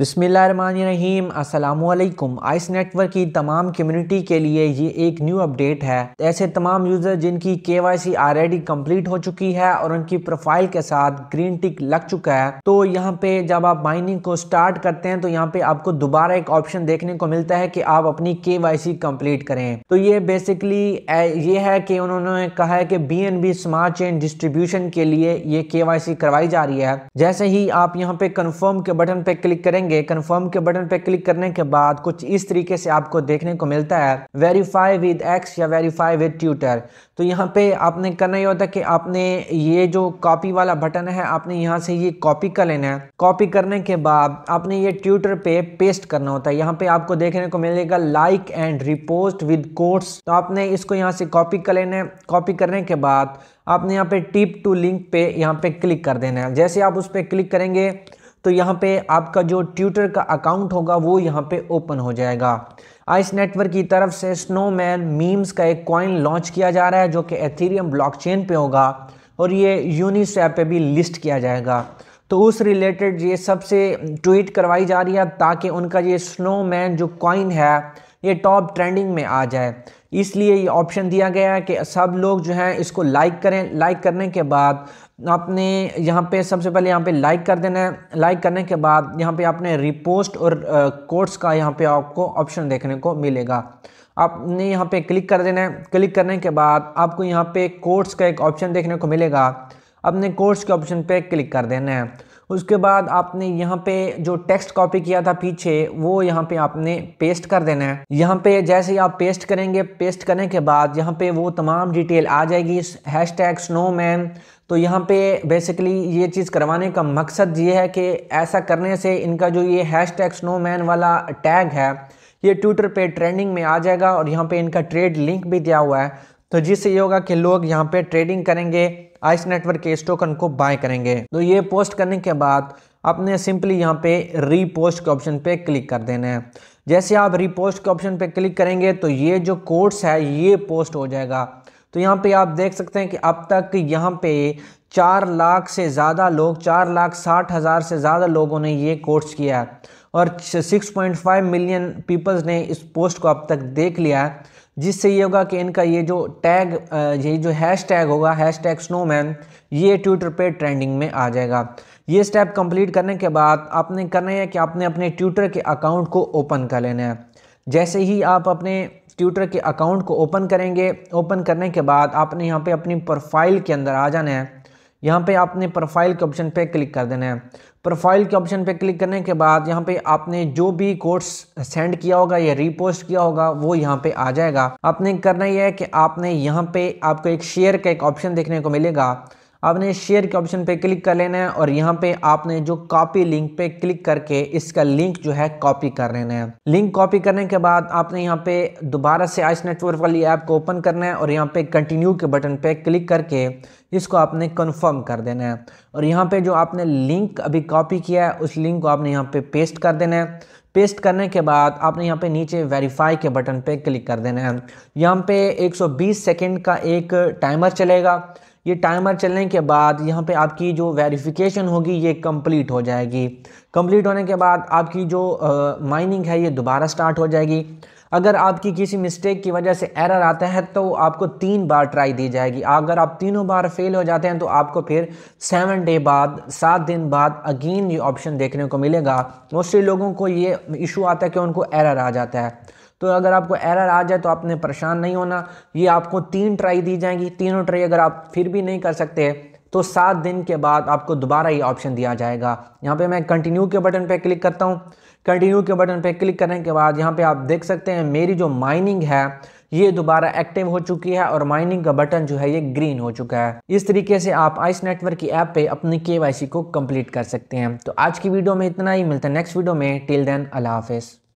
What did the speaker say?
बसमीम असलकुम ice network की तमाम कम्युनिटी के लिए ये एक न्यू अपडेट है ऐसे तमाम यूज़र जिनकी के वाई सी ऑलरेडी कम्प्लीट हो चुकी है और उनकी प्रोफाइल के साथ ग्रीन टिक लग चुका है तो यहाँ पे जब आप माइनिंग को स्टार्ट करते हैं तो यहाँ पे आपको दोबारा एक ऑप्शन देखने को मिलता है कि आप अपनी के वाई सी कम्प्लीट करें तो ये बेसिकली ये है कि उन्होंने कहा है कि B N B smart chain distribution के लिए ये के वाई सी करवाई जा रही है जैसे ही आप यहाँ पे कन्फर्म के बटन पे क्लिक करेंगे करेंगे कंफर्म के बटन पे क्लिक करने के बाद कुछ इस तरीके से आपको देखने को मिलता है वेरीफाई विद एक्स या वेरीफाई विद ट्यूटर तो यहाँ पे आपने करना ये होता है कि आपने ये जो कॉपी वाला बटन है आपने यहाँ से ये कॉपी कर लेना है कॉपी करने के बाद आपने ये ट्यूटर पे पेस्ट करना होता है यहाँ पे आपको देखने को मिलेगा like and repost with quotes तो आपने इसको यहाँ से कॉपी कर लेना है कॉपी करने के बाद आपने यहाँ पे टिप टू लिंक पे यहाँ पे क्लिक कर देना है जैसे आप उस पर क्लिक करेंगे तो यहाँ पे आपका जो ट्यूटर का अकाउंट होगा वो यहाँ पे ओपन हो जाएगा आइस नेटवर्क की तरफ से स्नोमैन मीम्स का एक कॉइन लॉन्च किया जा रहा है जो कि एथेरियम ब्लॉकचेन पे होगा और ये यूनिसेप पे भी लिस्ट किया जाएगा तो उस रिलेटेड ये सबसे ट्वीट करवाई जा रही है ताकि उनका ये स्नोमैन जो कॉइन है ये टॉप ट्रेंडिंग में आ जाए इसलिए ये ऑप्शन दिया गया है कि सब लोग जो है इसको लाइक करें लाइक करने के बाद आपने यहाँ पे सबसे पहले यहाँ पे लाइक कर देना है लाइक करने के बाद यहाँ पे आपने रिपोस्ट और कोर्ट्स का यहाँ पे आपको ऑप्शन देखने को मिलेगा आपने यहाँ पे क्लिक कर देना है क्लिक करने के बाद आपको यहाँ पे कोर्ट्स का एक ऑप्शन देखने को मिलेगा अपने कोर्स के ऑप्शन पे क्लिक कर देना है उसके बाद आपने यहाँ पे जो टेक्स्ट कॉपी किया था पीछे वो यहाँ पे आपने पेस्ट कर देना है यहाँ पे जैसे ही आप पेस्ट करेंगे पेस्ट करने के बाद यहाँ पे वो तमाम डिटेल आ जाएगी हैश टैग स्नोमैन तो यहाँ पे बेसिकली ये चीज़ करवाने का मकसद ये है कि ऐसा करने से इनका जो ये हैश टैग स्नोमैन वाला टैग है ये ट्विटर पर ट्रेंडिंग में आ जाएगा और यहाँ पर इनका ट्रेड लिंक भी दिया हुआ है तो जिससे ये होगा कि लोग यहाँ पर ट्रेडिंग करेंगे आइस नेटवर्क के टोकन को बाय करेंगे तो ये पोस्ट करने के बाद आपने सिंपली यहाँ पे रीपोस्ट के ऑप्शन पे क्लिक कर देना है जैसे आप रीपोस्ट के ऑप्शन पे क्लिक करेंगे तो ये जो कोर्स है ये पोस्ट हो जाएगा तो यहाँ पे आप देख सकते हैं कि अब तक यहाँ पे चार लाख से ज़्यादा लोग चार लाख साठ हज़ार से ज़्यादा लोगों ने ये कोर्स किया है और 6.5 मिलियन पीपल्स ने इस पोस्ट को अब तक देख लिया है जिससे ये होगा कि इनका ये जो टैग ये जो हैश टैग होगा हैश टैग स्नोमैन ये ट्विटर पे ट्रेंडिंग में आ जाएगा ये स्टेप कंप्लीट करने के बाद आपने करना है कि आपने अपने ट्विटर के अकाउंट को ओपन कर लेना है जैसे ही आप अपने ट्विटर के अकाउंट को ओपन करेंगे ओपन करने के बाद आपने यहाँ पे अपनी प्रोफाइल के अंदर आ जाना है यहाँ पे आपने प्रोफाइल के ऑप्शन पे क्लिक कर देना है प्रोफाइल के ऑप्शन पे क्लिक करने के बाद यहाँ पे आपने जो भी कोर्स सेंड किया होगा या रीपोस्ट किया होगा वो यहाँ पे आ जाएगा आपने करना यह है कि आपने यहाँ पे आपको एक शेयर का एक ऑप्शन देखने को मिलेगा आपने शेयर के ऑप्शन पे क्लिक कर लेना है और यहाँ पे आपने जो कॉपी लिंक पे क्लिक करके इसका लिंक जो है कॉपी कर लेना है लिंक कॉपी करने के बाद आपने यहाँ पे दोबारा से आइस नेटवर्क वाली ऐप को ओपन करना है और यहाँ पे कंटिन्यू के बटन पे क्लिक करके इसको आपने कंफर्म कर देना है और यहाँ पे जो आपने लिंक अभी कॉपी किया है उस लिंक को आपने यहाँ पे पेस्ट कर देना है पेस्ट करने के बाद आपने यहाँ पे नीचे वेरीफाई के बटन पे क्लिक कर देना है यहाँ पे 120 सेकंड का एक टाइमर चलेगा ये टाइमर चलने के बाद यहाँ पे आपकी जो वेरिफिकेशन होगी ये कंप्लीट हो जाएगी कंप्लीट होने के बाद आपकी जो माइनिंग है ये दोबारा स्टार्ट हो जाएगी अगर आपकी किसी मिस्टेक की वजह से एरर आता है तो आपको तीन बार ट्राई दी जाएगी अगर आप तीनों बार फेल हो जाते हैं तो आपको फिर सेवन डे बाद सात दिन बाद अगेन ये ऑप्शन देखने को मिलेगा मोस्टली लोगों को ये इशू आता है कि उनको एरर आ जाता है तो अगर आपको एरर आ जाए तो आपने परेशान नहीं होना ये आपको तीन ट्राई दी जाएंगी तीनों ट्राई अगर आप फिर भी नहीं कर सकते तो सात दिन के बाद आपको दोबारा ये ऑप्शन दिया जाएगा यहाँ पे मैं कंटिन्यू के बटन पे क्लिक करता हूँ कंटिन्यू के बटन पे क्लिक करने के बाद यहाँ पे आप देख सकते हैं मेरी जो माइनिंग है ये दोबारा एक्टिव हो चुकी है और माइनिंग का बटन जो है ये ग्रीन हो चुका है इस तरीके से आप आइस नेटवर्क की ऐप पे अपनी के को कंप्लीट कर सकते हैं तो आज की वीडियो में इतना ही मिलता है नेक्स्ट वीडियो में टिल देन अल्लाह हाफिज़